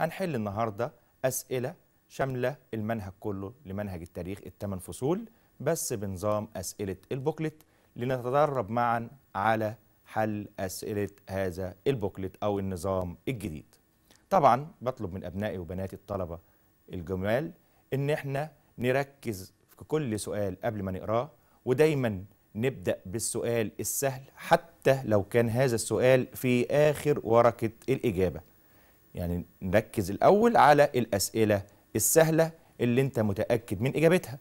هنحل النهارده اسئله شامله المنهج كله لمنهج التاريخ الثمان فصول بس بنظام اسئله البوكلت لنتدرب معا على حل اسئله هذا البوكلت او النظام الجديد. طبعا بطلب من ابنائي وبناتي الطلبه الجمال ان احنا نركز في كل سؤال قبل ما نقراه ودايما نبدا بالسؤال السهل حتى لو كان هذا السؤال في اخر ورقه الاجابه يعني نركز الأول على الأسئلة السهلة اللي أنت متأكد من إجابتها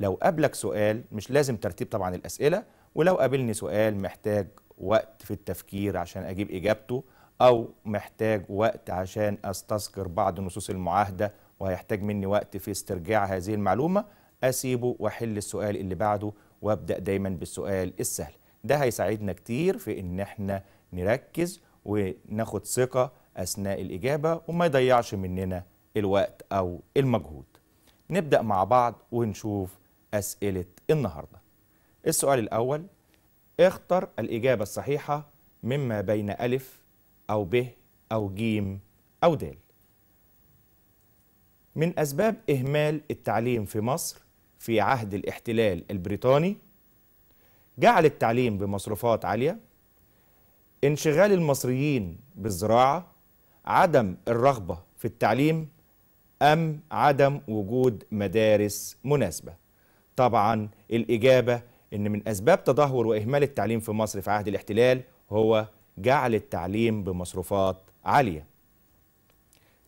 لو قابلك سؤال مش لازم ترتيب طبعا الأسئلة ولو قابلني سؤال محتاج وقت في التفكير عشان أجيب إجابته أو محتاج وقت عشان أستذكر بعض نصوص المعاهدة وهيحتاج مني وقت في استرجاع هذه المعلومة أسيبه وأحل السؤال اللي بعده وأبدأ دايما بالسؤال السهل ده هيساعدنا كتير في إن احنا نركز وناخد ثقة أثناء الإجابة وما يضيعش مننا الوقت أو المجهود نبدأ مع بعض ونشوف أسئلة النهاردة السؤال الأول اختر الإجابة الصحيحة مما بين ألف أو ب أو جيم أو د من أسباب إهمال التعليم في مصر في عهد الاحتلال البريطاني جعل التعليم بمصروفات عالية انشغال المصريين بالزراعة عدم الرغبة في التعليم أم عدم وجود مدارس مناسبة طبعا الإجابة أن من أسباب تدهور وإهمال التعليم في مصر في عهد الاحتلال هو جعل التعليم بمصروفات عالية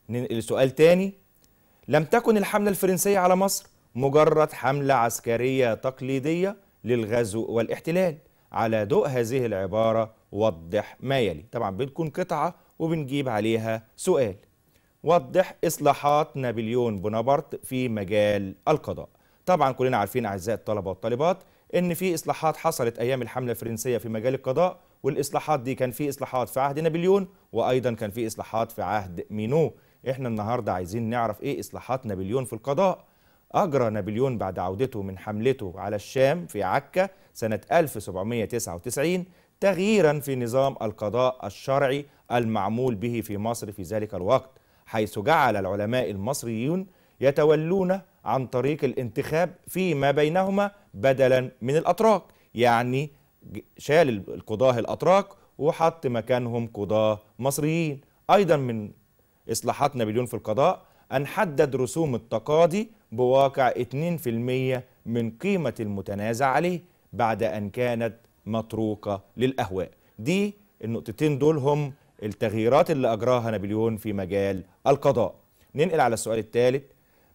ننقل سؤال تاني لم تكن الحملة الفرنسية على مصر مجرد حملة عسكرية تقليدية للغزو والاحتلال على ضوء هذه العبارة وضح ما يلي طبعا بتكون قطعة وبنجيب عليها سؤال وضح إصلاحات نابليون بونابرت في مجال القضاء طبعا كلنا عارفين أعزائي الطلبة والطالبات إن في إصلاحات حصلت أيام الحملة الفرنسية في مجال القضاء والإصلاحات دي كان في إصلاحات في عهد نابليون وأيضا كان في إصلاحات في عهد مينو إحنا النهاردة عايزين نعرف إيه إصلاحات نابليون في القضاء أجرى نابليون بعد عودته من حملته على الشام في عكا سنة 1799 تغييرا في نظام القضاء الشرعي المعمول به في مصر في ذلك الوقت حيث جعل العلماء المصريون يتولون عن طريق الانتخاب فيما بينهما بدلا من الأتراك يعني شال القضاة الأتراك وحط مكانهم قضاة مصريين أيضا من إصلاحات نابليون في القضاء أن حدد رسوم التقاضي بواقع 2% من قيمة المتنازع عليه بعد أن كانت متروكة للأهواء دي النقطتين دول هم التغييرات اللي أجراها نابليون في مجال القضاء ننقل على السؤال الثالث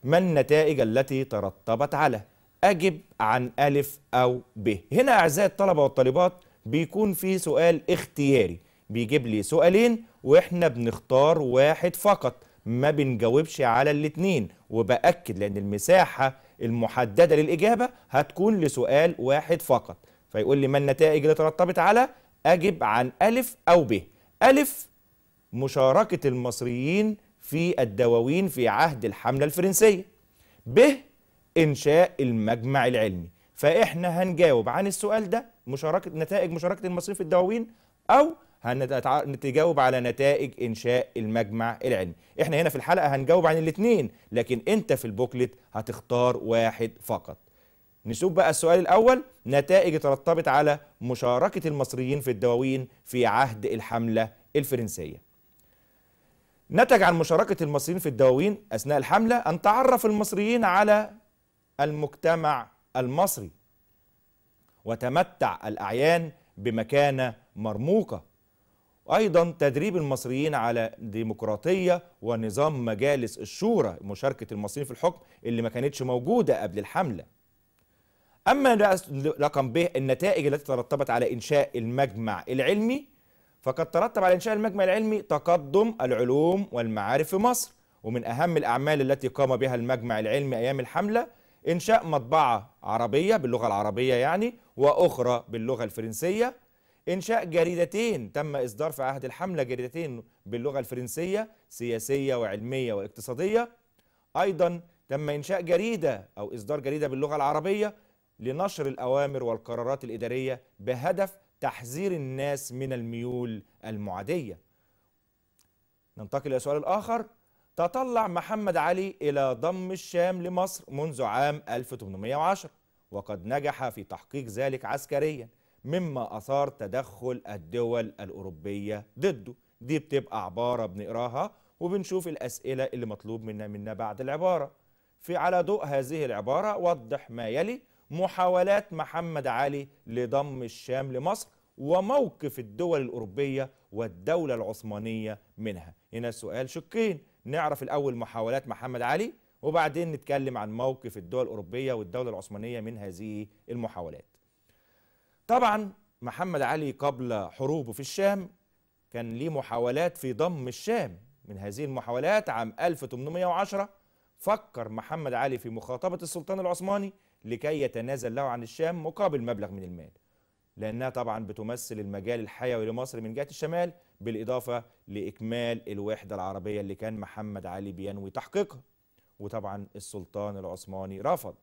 ما النتائج التي ترتبت على أجب عن ألف أو ب هنا أعزائي الطلبة والطالبات بيكون في سؤال اختياري بيجيب لي سؤالين وإحنا بنختار واحد فقط ما بنجاوبش على الاتنين وبأكد لأن المساحة المحددة للإجابة هتكون لسؤال واحد فقط فيقول لي ما النتائج اللي ترتبت على أجب عن ألف أو ب ألف مشاركة المصريين في الدواوين في عهد الحملة الفرنسية ب إنشاء المجمع العلمي فإحنا هنجاوب عن السؤال ده مشاركة نتائج مشاركة المصريين في الدواوين أو هنتجاوب على نتائج إنشاء المجمع العلمي إحنا هنا في الحلقة هنجاوب عن الاتنين لكن أنت في البوكلت هتختار واحد فقط نشوف بقى السؤال الأول نتائج ترتبت على مشاركة المصريين في الدواوين في عهد الحملة الفرنسية نتج عن مشاركة المصريين في الدواوين أثناء الحملة أن تعرف المصريين على المجتمع المصري وتمتع الأعيان بمكانة مرموقة أيضا تدريب المصريين على ديمقراطية ونظام مجالس الشورى مشاركة المصريين في الحكم اللي ما كانتش موجودة قبل الحملة أما رقم ب النتائج التي ترتبت على إنشاء المجمع العلمي فقد ترتب على إنشاء المجمع العلمي تقدم العلوم والمعارف في مصر ومن أهم الأعمال التي قام بها المجمع العلمي أيام الحملة إنشاء مطبعة عربية باللغة العربية يعني وأخرى باللغة الفرنسية إنشاء جريدتين تم إصدار في عهد الحملة جريدتين باللغة الفرنسية سياسية وعلمية واقتصادية أيضا تم إنشاء جريدة أو إصدار جريدة باللغة العربية لنشر الأوامر والقرارات الإدارية بهدف تحذير الناس من الميول المعادية ننتقل إلى سؤال آخر تطلع محمد علي إلى ضم الشام لمصر منذ عام 1810 وقد نجح في تحقيق ذلك عسكريا مما أثار تدخل الدول الأوروبية ضده دي بتبقى عبارة بنقراها وبنشوف الأسئلة اللي مطلوب منا منا بعد العبارة في على ضوء هذه العبارة وضح ما يلي محاولات محمد علي لضم الشام لمصر وموقف الدول الأوروبية والدولة العثمانية منها هنا سؤال شقين نعرف الأول محاولات محمد علي وبعدين نتكلم عن موقف الدول الأوروبية والدولة العثمانية من هذه المحاولات طبعا محمد علي قبل حروبه في الشام كان ليه محاولات في ضم الشام من هذه المحاولات عام 1810 فكر محمد علي في مخاطبة السلطان العثماني لكي يتنازل له عن الشام مقابل مبلغ من المال لأنها طبعا بتمثل المجال الحيوي لمصر من جهة الشمال بالإضافة لإكمال الوحدة العربية اللي كان محمد علي بينوي تحقيقها وطبعا السلطان العثماني رفض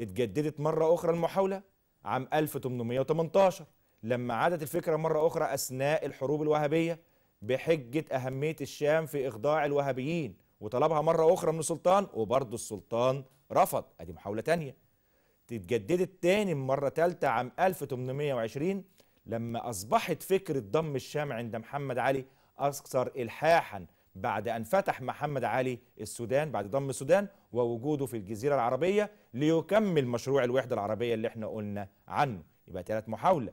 اتجددت مرة أخرى المحاولة عام 1818 لما عادت الفكرة مرة أخرى أثناء الحروب الوهابية بحجة أهمية الشام في إخضاع الوهابيين وطلبها مرة أخرى من السلطان وبرضه السلطان رفض ادي محاوله تانية تتجددت تاني مره ثالثه عام 1820 لما اصبحت فكره ضم الشام عند محمد علي اكثر الحاحا بعد ان فتح محمد علي السودان بعد ضم السودان ووجوده في الجزيره العربيه ليكمل مشروع الوحده العربيه اللي احنا قلنا عنه يبقى ثلاث محاوله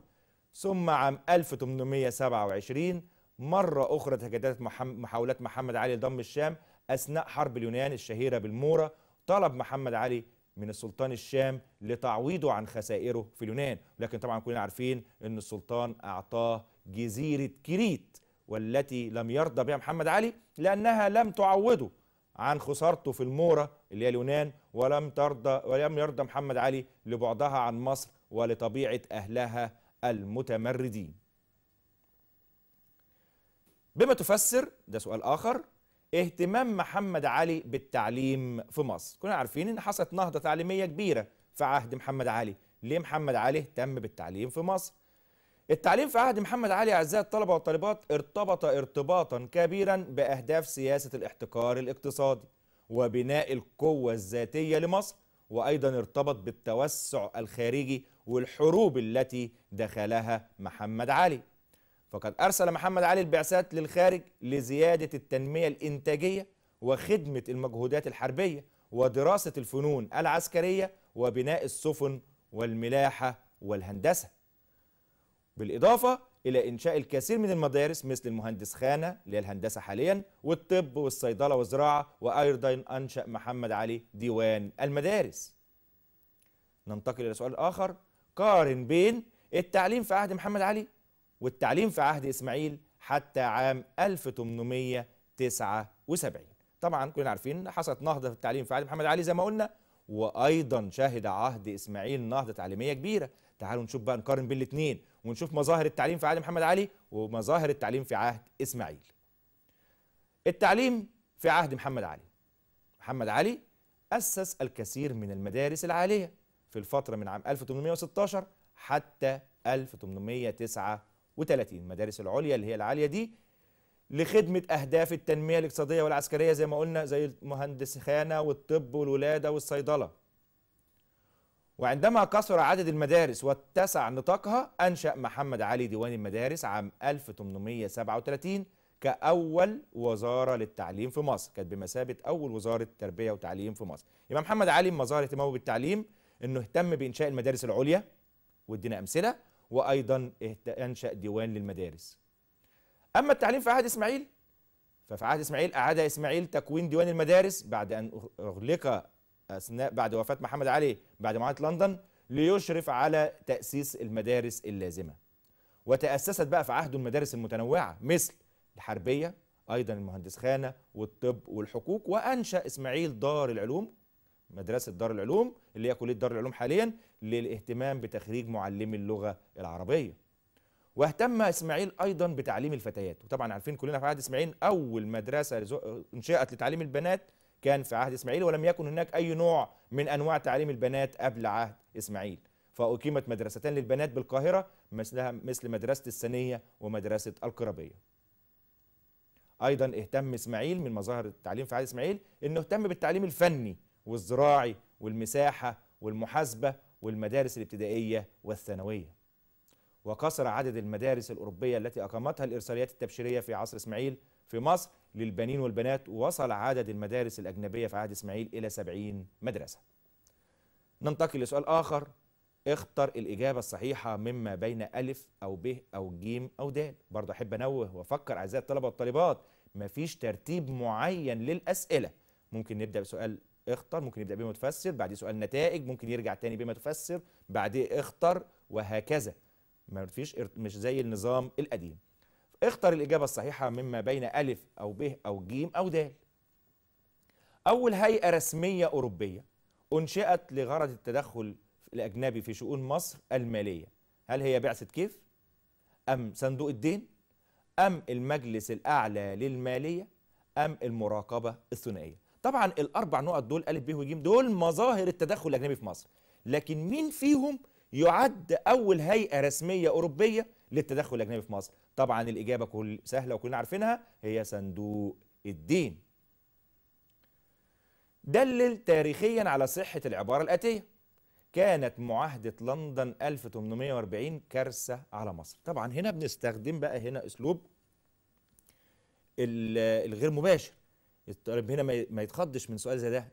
ثم عام 1827 مرة أخرى تجددت محاولات محمد علي لضم الشام أثناء حرب اليونان الشهيرة بالمورة طلب محمد علي من السلطان الشام لتعويضه عن خسائره في اليونان لكن طبعا كلنا عارفين ان السلطان اعطاه جزيره كريت والتي لم يرضى بها محمد علي لانها لم تعوضه عن خسارته في المورة اللي هي اليونان ولم ترضى ولم يرضى محمد علي لبعدها عن مصر ولطبيعة أهلها المتمردين. بما تفسر ده سؤال آخر اهتمام محمد علي بالتعليم في مصر كنا عارفين ان حصلت نهضه تعليميه كبيره في عهد محمد علي ليه محمد علي اهتم بالتعليم في مصر التعليم في عهد محمد علي اعزائي الطلبه والطالبات ارتبط ارتباطا كبيرا باهداف سياسه الاحتكار الاقتصادي وبناء القوه الذاتيه لمصر وايضا ارتبط بالتوسع الخارجي والحروب التي دخلها محمد علي فقد أرسل محمد علي البعثات للخارج لزيادة التنمية الإنتاجية وخدمة المجهودات الحربية ودراسة الفنون العسكرية وبناء السفن والملاحة والهندسة بالإضافة إلى إنشاء الكثير من المدارس مثل المهندس خانة للهندسة حاليا والطب والصيدلة والزراعة وأيضا أنشأ محمد علي ديوان المدارس ننتقل إلى سؤال آخر قارن بين التعليم في عهد محمد علي والتعليم في عهد إسماعيل حتى عام 1879 طبعا كلنا عارفين حصلت نهضة في التعليم في عهد محمد علي زي ما قلنا وأيضا شهد عهد إسماعيل نهضة تعليمية كبيرة تعالوا نشوف بقى نقارن بين الاثنين ونشوف مظاهر التعليم في عهد محمد علي ومظاهر التعليم في عهد إسماعيل التعليم في عهد محمد علي محمد علي أسس الكثير من المدارس العالية في الفترة من عام 1816 حتى 1879 المدارس العليا اللي هي العاليه دي لخدمه اهداف التنميه الاقتصاديه والعسكريه زي ما قلنا زي المهندس خانة والطب والولاده والصيدله. وعندما كثر عدد المدارس واتسع نطاقها انشا محمد علي ديوان المدارس عام 1837 كاول وزاره للتعليم في مصر، كانت بمثابه اول وزاره تربيه وتعليم في مصر. يبقى محمد علي مظهر مظاهر اهتمامه بالتعليم انه اهتم بانشاء المدارس العليا وادينا امثله وايضا انشا ديوان للمدارس اما التعليم في عهد اسماعيل ففي عهد اسماعيل اعاد اسماعيل تكوين ديوان المدارس بعد ان اغلق اثناء بعد وفاه محمد علي بعد معاهده لندن ليشرف على تاسيس المدارس اللازمه وتاسست بقى في عهده المدارس المتنوعه مثل الحربيه ايضا المهندس خانه والطب والحقوق وانشا اسماعيل دار العلوم مدرسه دار العلوم اللي هي كليه دار العلوم حاليا للاهتمام بتخريج معلمي اللغة العربية واهتم اسماعيل ايضا بتعليم الفتيات وطبعا عارفين كلنا في عهد اسماعيل اول مدرسه انشئت لتعليم البنات كان في عهد اسماعيل ولم يكن هناك اي نوع من انواع تعليم البنات قبل عهد اسماعيل فاقيمت مدرستان للبنات بالقاهره مثلها مثل مدرسه السنيه ومدرسه القرابيه ايضا اهتم اسماعيل من مظاهر التعليم في عهد اسماعيل انه اهتم بالتعليم الفني والزراعي والمساحه والمحاسبه والمدارس الابتدائية والثانوية وكسر عدد المدارس الأوروبية التي أقامتها الإرساليات التبشيرية في عصر إسماعيل في مصر للبنين والبنات وصل عدد المدارس الأجنبية في عهد إسماعيل إلى 70 مدرسة ننتقل لسؤال آخر اختر الإجابة الصحيحة مما بين ألف أو ب أو جيم أو د برضه أحب أنوه وأفكر أعزائي الطلبة والطالبات مفيش ترتيب معين للأسئلة ممكن نبدأ بسؤال اختر ممكن يبدا بما تفسر بعديه سؤال نتائج ممكن يرجع تاني بما تفسر بعديه اختر وهكذا ما فيش مش زي النظام القديم اختر الاجابه الصحيحه مما بين الف او ب او ج او د اول هيئه رسميه اوروبيه انشئت لغرض التدخل الاجنبي في شؤون مصر الماليه هل هي بعثه كيف ام صندوق الدين ام المجلس الاعلى للماليه ام المراقبه الثنائيه طبعا الاربع نقط دول ا ب و ج دول مظاهر التدخل الاجنبي في مصر لكن مين فيهم يعد اول هيئه رسميه اوروبيه للتدخل الاجنبي في مصر طبعا الاجابه كل سهله وكلنا عارفينها هي صندوق الدين دلل تاريخيا على صحه العباره الاتيه كانت معاهدة لندن 1840 كارثة على مصر طبعا هنا بنستخدم بقى هنا أسلوب الغير مباشر طالب هنا ما يتخضش من سؤال زي ده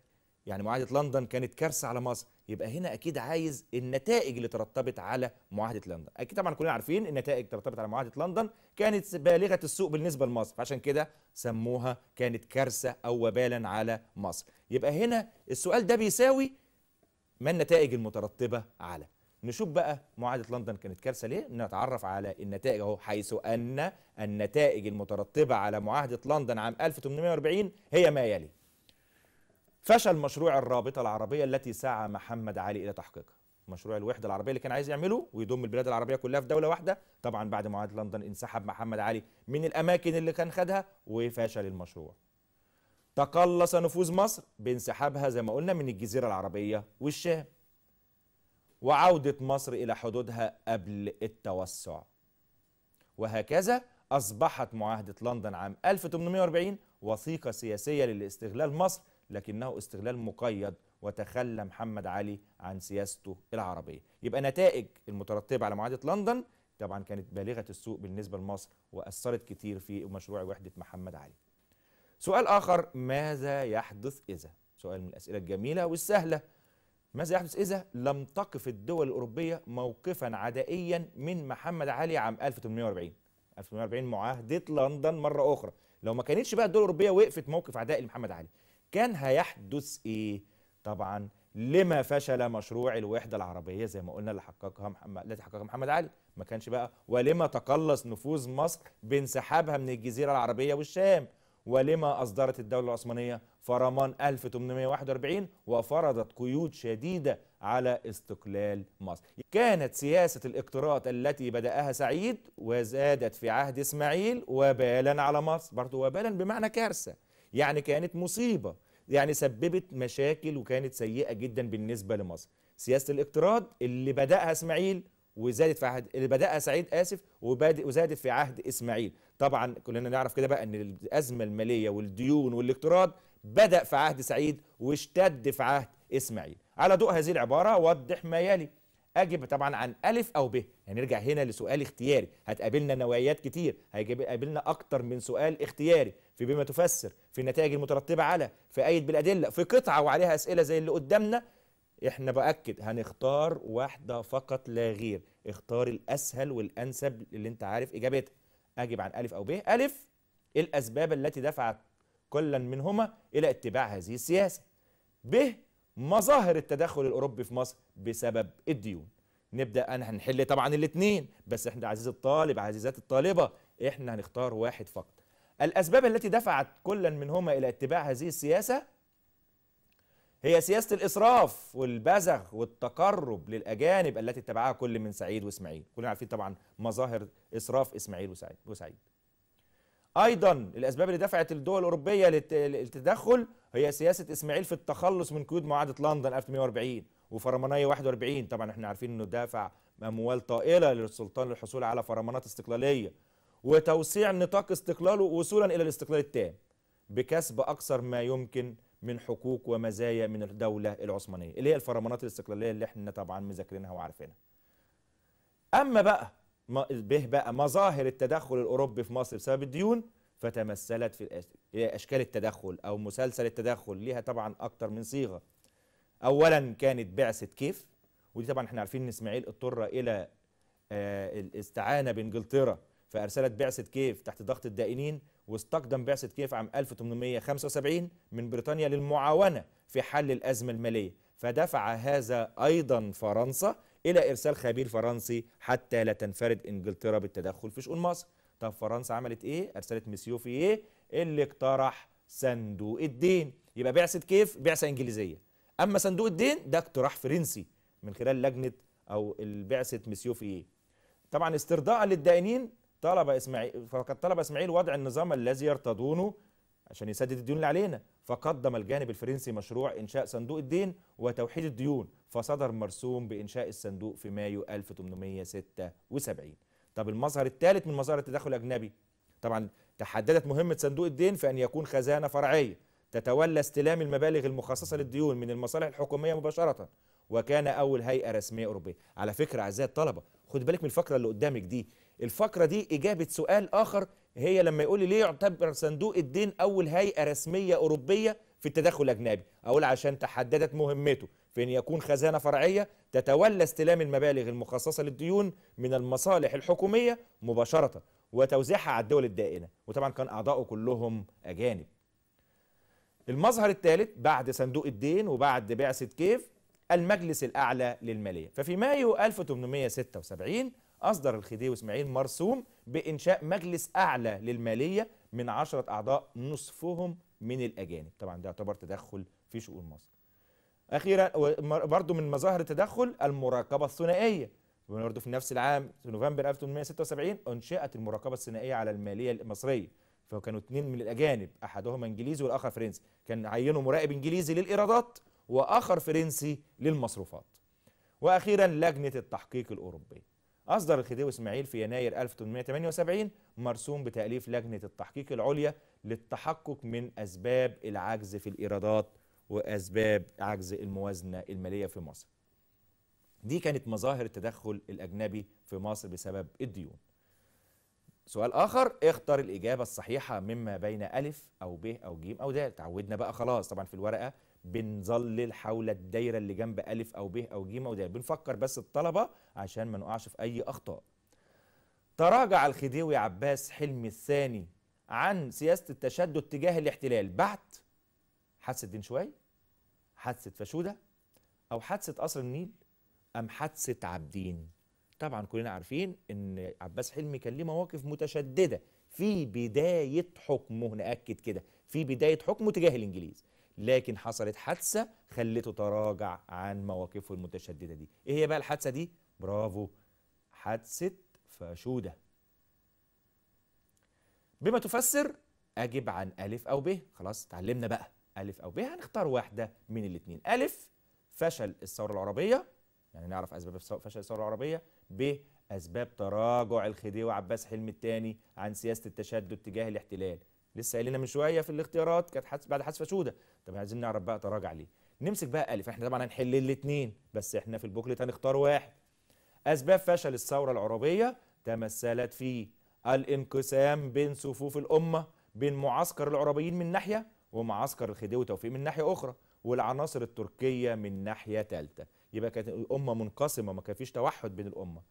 يعني معاهده لندن كانت كارثه على مصر يبقى هنا اكيد عايز النتائج اللي ترتبت على معاهده لندن اكيد طبعا كلنا عارفين النتائج ترتبت على معاهده لندن كانت بالغه السوء بالنسبه لمصر فعشان كده سموها كانت كارثه او وبالا على مصر يبقى هنا السؤال ده بيساوي ما النتائج المترتبه على نشوف بقى معاهده لندن كانت كارثه ليه نتعرف على النتائج اهو حيث ان النتائج المترتبه على معاهده لندن عام 1840 هي ما يلي فشل مشروع الرابطه العربيه التي سعى محمد علي الى تحقيقها مشروع الوحده العربيه اللي كان عايز يعمله ويضم البلاد العربيه كلها في دوله واحده طبعا بعد معاهده لندن انسحب محمد علي من الاماكن اللي كان خدها وفشل المشروع تقلص نفوذ مصر بانسحابها زي ما قلنا من الجزيره العربيه والشام وعودة مصر إلى حدودها قبل التوسع وهكذا أصبحت معاهدة لندن عام 1840 وثيقة سياسية للاستغلال مصر لكنه استغلال مقيد وتخلى محمد علي عن سياسته العربية يبقى نتائج المترتبة على معاهدة لندن طبعا كانت بالغة السوء بالنسبة لمصر وأثرت كتير في مشروع وحدة محمد علي سؤال آخر ماذا يحدث إذا؟ سؤال من الأسئلة الجميلة والسهلة ماذا يحدث إذا لم تقف الدول الأوروبية موقفا عدائيا من محمد علي عام 1840 1840 معاهدة لندن مرة أخرى لو ما كانتش بقى الدول الأوروبية وقفت موقف عدائي لمحمد علي كان هيحدث إيه؟ طبعا لما فشل مشروع الوحدة العربية زي ما قلنا اللي حققها محمد التي حققها محمد علي ما كانش بقى ولما تقلص نفوذ مصر بانسحابها من الجزيرة العربية والشام ولما أصدرت الدولة العثمانية فرمان 1841 وفرضت قيود شديدة على استقلال مصر كانت سياسة الاقتراض التي بدأها سعيد وزادت في عهد إسماعيل وبالا على مصر برضو وبالا بمعنى كارثة يعني كانت مصيبة يعني سببت مشاكل وكانت سيئة جدا بالنسبة لمصر سياسة الاقتراض اللي بدأها إسماعيل وزادت في عهد اللي بدأها سعيد آسف وزادت في عهد إسماعيل طبعا كلنا نعرف كده بقى أن الأزمة المالية والديون والاقتراض بدأ في عهد سعيد واشتد في عهد إسماعيل على ضوء هذه العبارة وضح ما يلي أجب طبعا عن ألف أو ب هنرجع يعني هنا لسؤال اختياري هتقابلنا نوايات كتير هيقابلنا أكتر من سؤال اختياري في بما تفسر في النتائج المترتبة على في أيد بالأدلة في قطعة وعليها أسئلة زي اللي قدامنا احنا بأكد هنختار واحدة فقط لا غير اختار الأسهل والأنسب اللي انت عارف إجابتها أجب عن ألف أو ب ألف الأسباب التي دفعت كلا منهما إلى اتباع هذه السياسة ب مظاهر التدخل الأوروبي في مصر بسبب الديون نبدأ أنا هنحل طبعا الاثنين بس احنا عزيز الطالب عزيزات الطالبة احنا هنختار واحد فقط الأسباب التي دفعت كلا منهما إلى اتباع هذه السياسة هي سياسة الإسراف والبذخ والتقرب للأجانب التي اتبعها كل من سعيد وإسماعيل كلنا عارفين طبعا مظاهر إسراف إسماعيل وسعيد ايضا الاسباب اللي دفعت الدول الاوروبيه للتدخل هي سياسه اسماعيل في التخلص من قيود معاهده لندن 1840 وفرمانيه 41 طبعا احنا عارفين انه دافع اموال طائله للسلطان للحصول على فرمانات استقلاليه وتوسيع نطاق استقلاله وصولا الى الاستقلال التام بكسب اكثر ما يمكن من حقوق ومزايا من الدوله العثمانيه اللي هي الفرمانات الاستقلاليه اللي احنا طبعا مذاكرينها وعارفينها اما بقى به بقى مظاهر التدخل الأوروبي في مصر بسبب الديون فتمثلت في أشكال التدخل أو مسلسل التدخل ليها طبعا أكتر من صيغة أولا كانت بعثة كيف ودي طبعا احنا عارفين ان اسماعيل اضطر إلى آه، الاستعانة بإنجلترا فأرسلت بعثة كيف تحت ضغط الدائنين واستقدم بعثة كيف عام 1875 من بريطانيا للمعاونة في حل الأزمة المالية فدفع هذا أيضا فرنسا إلى إرسال خبير فرنسي حتى لا تنفرد إنجلترا بالتدخل في شؤون مصر طب فرنسا عملت إيه؟ أرسلت مسيو في إيه؟ اللي اقترح صندوق الدين يبقى بعثة كيف؟ بعثة إنجليزية أما صندوق الدين ده اقتراح فرنسي من خلال لجنة أو البعثة مسيو في إيه؟ طبعا استرضاء للدائنين طلب إسماعيل فقد طلب إسماعيل وضع النظام الذي يرتضونه عشان يسدد الديون اللي علينا فقدم الجانب الفرنسي مشروع إنشاء صندوق الدين وتوحيد الديون فصدر مرسوم بإنشاء الصندوق في مايو 1876 طب المظهر الثالث من مظاهر التدخل الأجنبي طبعا تحددت مهمة صندوق الدين في أن يكون خزانة فرعية تتولى استلام المبالغ المخصصة للديون من المصالح الحكومية مباشرة وكان أول هيئة رسمية أوروبية على فكرة أعزائي الطلبة خد بالك من الفقرة اللي قدامك دي الفقرة دي إجابة سؤال آخر هي لما يقول لي ليه يعتبر صندوق الدين أول هيئة رسمية أوروبية في التدخل الأجنبي أقول عشان تحددت مهمته في أن يكون خزانة فرعية تتولى استلام المبالغ المخصصة للديون من المصالح الحكومية مباشرة وتوزيعها على الدول الدائنة وطبعا كان أعضائه كلهم أجانب المظهر الثالث بعد صندوق الدين وبعد بعثة كيف المجلس الأعلى للمالية ففي مايو 1876 أصدر الخديوي إسماعيل مرسوم بإنشاء مجلس أعلى للمالية من عشرة أعضاء نصفهم من الأجانب طبعا ده يعتبر تدخل في شؤون مصر أخيرا برضو من مظاهر التدخل المراقبة الثنائية برضو في نفس العام في نوفمبر 1876 أنشئت المراقبة الثنائية على المالية المصرية فكانوا اثنين من الأجانب أحدهما إنجليزي والآخر فرنسي كان عينوا مراقب إنجليزي للإيرادات وآخر فرنسي للمصروفات وأخيرا لجنة التحقيق الأوروبية أصدر الخديوي إسماعيل في يناير 1878 مرسوم بتأليف لجنة التحقيق العليا للتحقق من أسباب العجز في الإيرادات وأسباب عجز الموازنة المالية في مصر دي كانت مظاهر التدخل الأجنبي في مصر بسبب الديون سؤال اخر اختر الاجابه الصحيحه مما بين الف او ب او ج او د تعودنا بقى خلاص طبعا في الورقه بنظلل حول الدايره اللي جنب الف او ب او ج او د بنفكر بس الطلبه عشان ما نقعش في اي اخطاء تراجع الخديوي عباس حلمي الثاني عن سياسه التشدد تجاه الاحتلال بعد حادثه دين شوي حادثه فاشوده او حادثه قصر النيل ام حادثه عابدين طبعا كلنا عارفين ان عباس حلمي كان ليه مواقف متشدده في بدايه حكمه ناكد كده في بدايه حكمه تجاه الانجليز لكن حصلت حادثه خلته تراجع عن مواقفه المتشدده دي ايه هي بقى الحادثه دي برافو حادثه فاشوده بما تفسر اجب عن الف او ب خلاص اتعلمنا بقى الف او ب هنختار واحده من الاثنين الف فشل الثوره العربيه يعني نعرف اسباب فشل الثوره العربيه باسباب تراجع الخديوي عباس حلمي الثاني عن سياسه التشدد تجاه الاحتلال لسه قايلين من شويه في الاختيارات كانت حس بعد حذف شوده طب عايزين نعرف بقى تراجع ليه نمسك بقى الف احنا طبعا هنحل الاثنين بس احنا في البوكلت هنختار واحد اسباب فشل الثوره العربيه تمثلت في الانقسام بين صفوف الامه بين معسكر العربيين من ناحيه ومعسكر الخديوي توفيق من ناحيه اخرى والعناصر التركيه من ناحيه ثالثه يبقى كانت الامه منقسمه ما كان فيش توحد بين الامه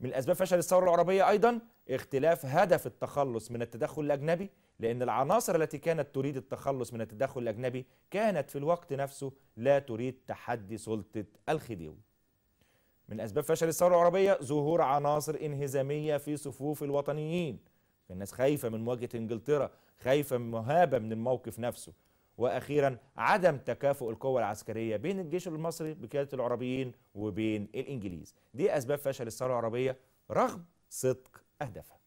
من اسباب فشل الثوره العربيه ايضا اختلاف هدف التخلص من التدخل الاجنبي لان العناصر التي كانت تريد التخلص من التدخل الاجنبي كانت في الوقت نفسه لا تريد تحدي سلطه الخديوي من اسباب فشل الثوره العربيه ظهور عناصر انهزاميه في صفوف الوطنيين الناس خايفه من مواجهه انجلترا خايفه مهابه من الموقف نفسه واخيرا عدم تكافؤ القوى العسكريه بين الجيش المصري بقياده العربيين وبين الانجليز دي اسباب فشل الثوره العربيه رغم صدق اهدافها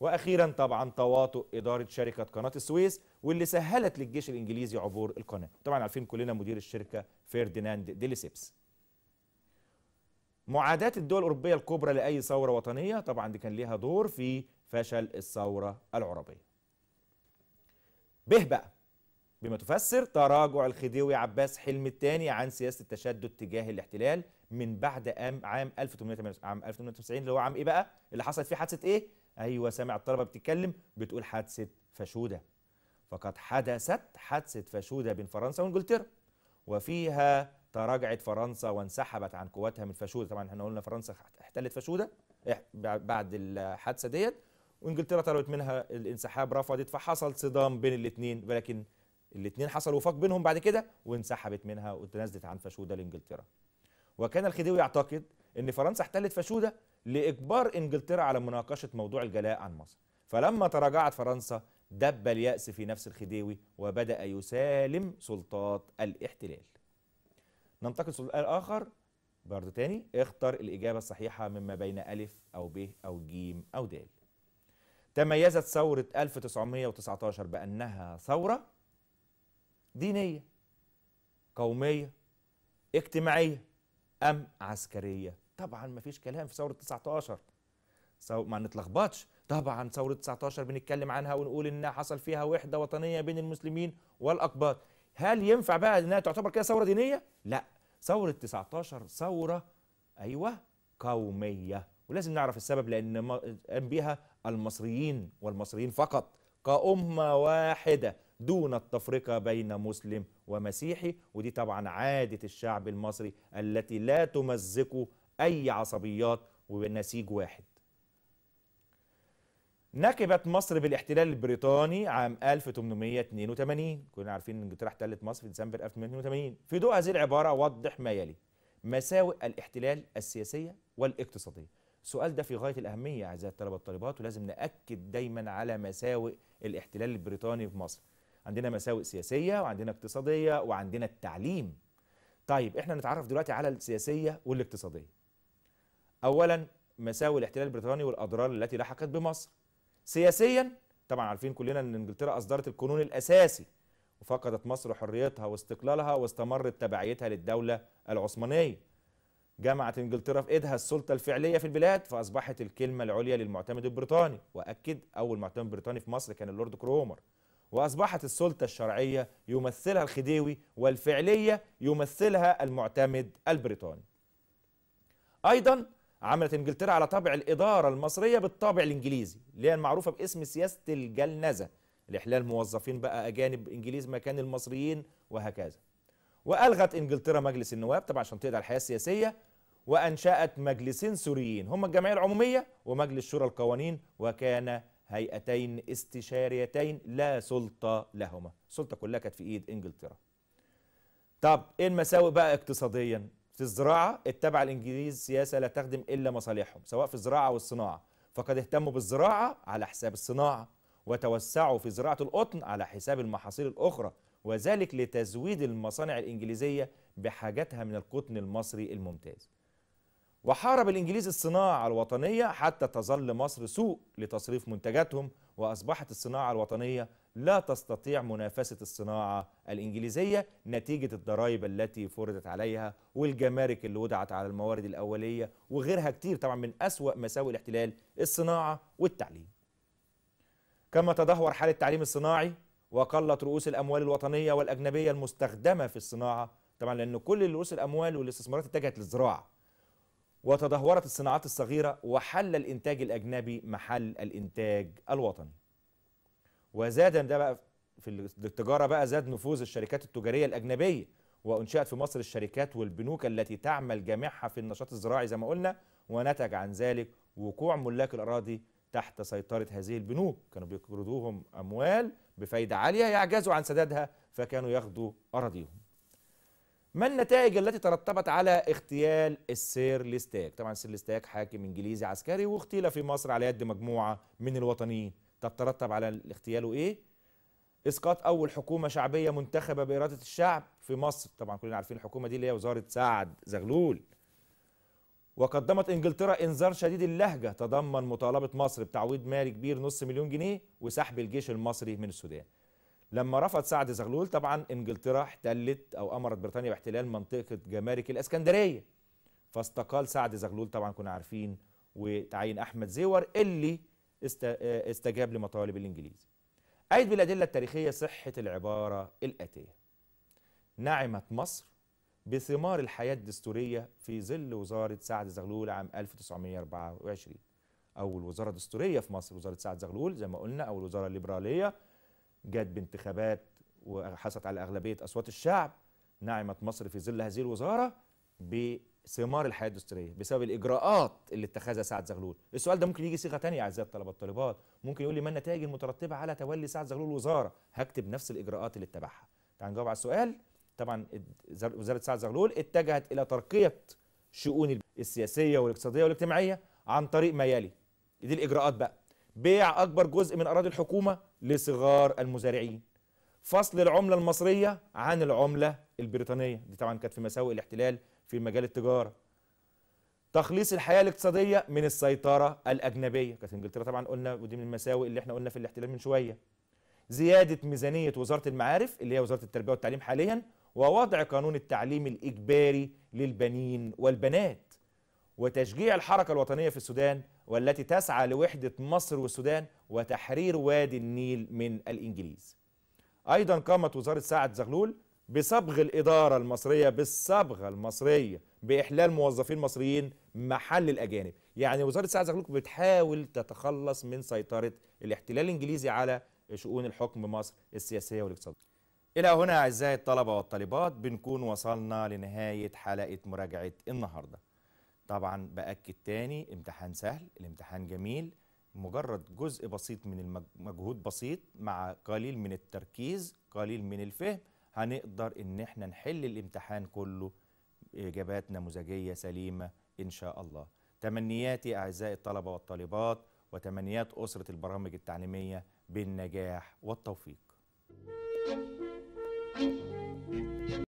واخيرا طبعا تواطؤ اداره شركه قناه السويس واللي سهلت للجيش الانجليزي عبور القناه طبعا عارفين كلنا مدير الشركه فيرديناند ديليسيبس معاداة الدول الأوروبية الكبرى لأي ثورة وطنية طبعا دي كان ليها دور في فشل الثورة العربية به بقى بما تفسر تراجع الخديوي عباس حلمي الثاني عن سياسه التشدد تجاه الاحتلال من بعد عام 1898 عام 1898 اللي هو عام ايه بقى؟ اللي حصلت فيه حادثه ايه؟ ايوه سامع الطلبه بتتكلم بتقول حادثه فشوده. فقد حدثت حادثه فشوده بين فرنسا وانجلترا وفيها تراجعت فرنسا وانسحبت عن قواتها من فشوده، طبعا احنا قلنا فرنسا احتلت فشوده بعد الحادثه ديت وانجلترا طلبت منها الانسحاب رفضت فحصل صدام بين الاثنين ولكن الاثنين حصل وفاق بينهم بعد كده وانسحبت منها وتنازلت عن فاشوده لانجلترا وكان الخديوي يعتقد ان فرنسا احتلت فاشوده لاجبار انجلترا على مناقشه موضوع الجلاء عن مصر فلما تراجعت فرنسا دب الياس في نفس الخديوي وبدا يسالم سلطات الاحتلال ننتقل سؤال اخر برضه تاني اختر الاجابه الصحيحه مما بين الف او ب او ج او د تميزت ثوره 1919 بانها ثوره دينية قومية اجتماعية أم عسكرية طبعا مفيش كلام في ثورة 19 سو ما نتلخبطش طبعا ثورة 19 بنتكلم عنها ونقول إنها حصل فيها وحدة وطنية بين المسلمين والأقباط هل ينفع بقى إنها تعتبر كده ثورة دينية؟ لا ثورة 19 ثورة أيوة قومية ولازم نعرف السبب لأن قام بها المصريين والمصريين فقط كأمة واحدة دون التفرقة بين مسلم ومسيحي ودي طبعا عادة الشعب المصري التي لا تمزقه أي عصبيات ونسيج واحد نكبت مصر بالاحتلال البريطاني عام 1882 كنا عارفين ان انجلترا احتلت مصر في ديسمبر 1882 في ضوء هذه العباره وضح ما يلي مساوئ الاحتلال السياسيه والاقتصاديه السؤال ده في غايه الاهميه اعزائي الطلبه والطالبات ولازم ناكد دايما على مساوئ الاحتلال البريطاني في مصر عندنا مساوئ سياسيه وعندنا اقتصاديه وعندنا التعليم طيب احنا نتعرف دلوقتي على السياسيه والاقتصاديه اولا مساوئ الاحتلال البريطاني والاضرار التي لحقت بمصر سياسيا طبعا عارفين كلنا ان انجلترا اصدرت القانون الاساسي وفقدت مصر حريتها واستقلالها واستمرت تبعيتها للدوله العثمانيه جمعت انجلترا في ايدها السلطه الفعليه في البلاد فاصبحت الكلمه العليا للمعتمد البريطاني واكد اول معتمد بريطاني في مصر كان اللورد كرومر وأصبحت السلطة الشرعية يمثلها الخديوي والفعلية يمثلها المعتمد البريطاني أيضا عملت انجلترا على طابع الإدارة المصرية بالطابع الإنجليزي اللي هي المعروفة باسم سياسة الجلنزة لإحلال موظفين بقى أجانب إنجليز مكان المصريين وهكذا وألغت إنجلترا مجلس النواب طبعا عشان تقضي على الحياة السياسية وأنشأت مجلسين سوريين هما الجمعية العمومية ومجلس شورى القوانين وكان هيئتين استشاريتين لا سلطة لهما السلطة كلها كانت في إيد إنجلترا طب إيه المساوئ بقى اقتصاديا في الزراعة اتبع الإنجليز سياسة لا تخدم إلا مصالحهم سواء في الزراعة والصناعة فقد اهتموا بالزراعة على حساب الصناعة وتوسعوا في زراعة القطن على حساب المحاصيل الأخرى وذلك لتزويد المصانع الإنجليزية بحاجتها من القطن المصري الممتاز وحارب الإنجليز الصناعة الوطنية حتى تظل مصر سوق لتصريف منتجاتهم وأصبحت الصناعة الوطنية لا تستطيع منافسة الصناعة الإنجليزية نتيجة الضرائب التي فرضت عليها والجمارك اللي وضعت على الموارد الأولية وغيرها كتير طبعا من أسوأ مساوئ الاحتلال الصناعة والتعليم كما تدهور حال التعليم الصناعي وقلت رؤوس الأموال الوطنية والأجنبية المستخدمة في الصناعة طبعا لأن كل رؤوس الأموال والاستثمارات اتجهت للزراعة وتدهورت الصناعات الصغيرة وحل الإنتاج الأجنبي محل الإنتاج الوطني وزاد ده بقى في التجارة بقى زاد نفوذ الشركات التجارية الأجنبية وأنشأت في مصر الشركات والبنوك التي تعمل جامعها في النشاط الزراعي زي ما قلنا ونتج عن ذلك وقوع ملاك الأراضي تحت سيطرة هذه البنوك كانوا بيقرضوهم أموال بفايدة عالية يعجزوا عن سدادها فكانوا ياخدوا أراضيهم ما النتائج التي ترتبت على اغتيال السير لستاك طبعا السير لستاك حاكم انجليزي عسكري واغتيل في مصر على يد مجموعه من الوطنيين طب ترتب على اغتياله ايه اسقاط اول حكومه شعبيه منتخبه باراده الشعب في مصر طبعا كلنا عارفين الحكومه دي اللي هي وزاره سعد زغلول وقدمت انجلترا انذار شديد اللهجه تضمن مطالبه مصر بتعويض مالي كبير نص مليون جنيه وسحب الجيش المصري من السودان لما رفض سعد زغلول طبعا انجلترا احتلت او امرت بريطانيا باحتلال منطقه جمارك الاسكندريه فاستقال سعد زغلول طبعا كنا عارفين وتعين احمد زيور اللي آه، استجاب لمطالب الانجليز ايد بالادله التاريخيه صحه العباره الاتيه نعمت مصر بثمار الحياه الدستوريه في ظل وزاره سعد زغلول عام 1924 اول وزاره دستوريه في مصر وزاره سعد زغلول زي ما قلنا اول وزاره ليبراليه جت بانتخابات وحصلت على اغلبيه اصوات الشعب نعمت مصر في ظل هذه الوزاره بثمار الحياه الدستوريه بسبب الاجراءات اللي اتخذها سعد زغلول السؤال ده ممكن يجي صيغه ثانيه اعزائي الطلبه والطالبات ممكن يقول لي ما النتائج المترتبه على تولي سعد زغلول الوزاره هكتب نفس الاجراءات اللي اتبعها تعال نجاوب على السؤال طبعا وزاره سعد زغلول اتجهت الى ترقيه شؤون السياسيه والاقتصاديه والاجتماعيه عن طريق ما يلي دي الاجراءات بقى بيع أكبر جزء من أراضي الحكومة لصغار المزارعين فصل العملة المصرية عن العملة البريطانية دي طبعا كانت في مساوئ الاحتلال في مجال التجارة تخليص الحياة الاقتصادية من السيطرة الأجنبية كانت إنجلترا طبعا قلنا ودي من المساوئ اللي احنا قلنا في الاحتلال من شوية زيادة ميزانية وزارة المعارف اللي هي وزارة التربية والتعليم حاليا ووضع قانون التعليم الإجباري للبنين والبنات وتشجيع الحركة الوطنية في السودان والتي تسعى لوحدة مصر والسودان وتحرير وادي النيل من الإنجليز أيضا قامت وزارة سعد زغلول بصبغ الإدارة المصرية بالصبغة المصرية بإحلال موظفين مصريين محل الأجانب يعني وزارة سعد زغلول بتحاول تتخلص من سيطرة الاحتلال الإنجليزي على شؤون الحكم مصر السياسية والاقتصادية إلى هنا أعزائي الطلبة والطالبات بنكون وصلنا لنهاية حلقة مراجعة النهارده طبعا باكد تاني امتحان سهل الامتحان جميل مجرد جزء بسيط من المجهود بسيط مع قليل من التركيز قليل من الفهم هنقدر ان احنا نحل الامتحان كله اجابات نموذجيه سليمه ان شاء الله تمنياتي اعزائي الطلبه والطالبات وتمنيات اسره البرامج التعليميه بالنجاح والتوفيق